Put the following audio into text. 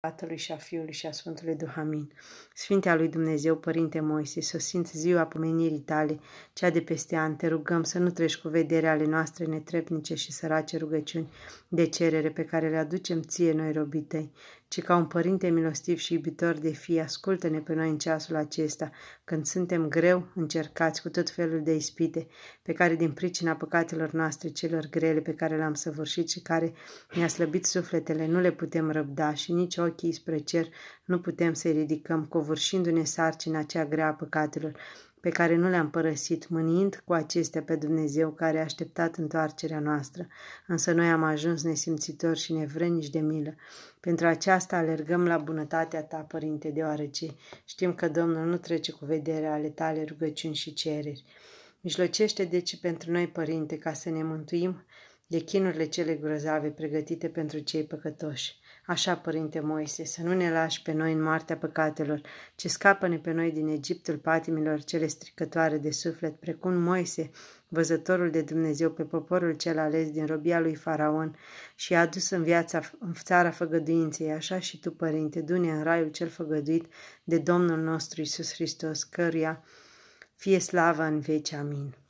Tatălui și a Fiului și a Sfântului Duhamin. Sfintea lui Dumnezeu, Părinte Moise, simți ziua pomenirii tale, cea de peste an, te rugăm să nu treci cu vederea ale noastre netrepnice și sărace rugăciuni de cerere pe care le aducem ție noi robitei, ci ca un părinte milostiv și iubitor de fii, ascultă-ne pe noi în ceasul acesta, când suntem greu încercați cu tot felul de ispite, pe care din pricina păcatelor noastre celor grele pe care le-am săvârșit și care ne-a slăbit sufletele, nu le putem răbda și nici ochii spre cer nu putem să-i ridicăm, covârșindu-ne sarcina cea grea a păcatelor, pe care nu le-am părăsit, mânind cu acestea pe Dumnezeu care a așteptat întoarcerea noastră. Însă noi am ajuns nesimțitori și nevrănici de milă. Pentru aceasta alergăm la bunătatea ta, Părinte, deoarece știm că Domnul nu trece cu vederea ale tale rugăciuni și cereri. Mijlocește deci pentru noi, Părinte, ca să ne mântuim de chinurile cele grozave pregătite pentru cei păcătoși. Așa, Părinte Moise, să nu ne lași pe noi în moartea păcatelor, ci scapă-ne pe noi din Egiptul patimilor cele stricătoare de suflet, precum Moise, văzătorul de Dumnezeu pe poporul cel ales din robia lui Faraon și a adus în viața în țara făgăduinței, așa și tu, Părinte, dune în raiul cel făgăduit de Domnul nostru Isus Hristos, căruia fie slavă în veci. Amin.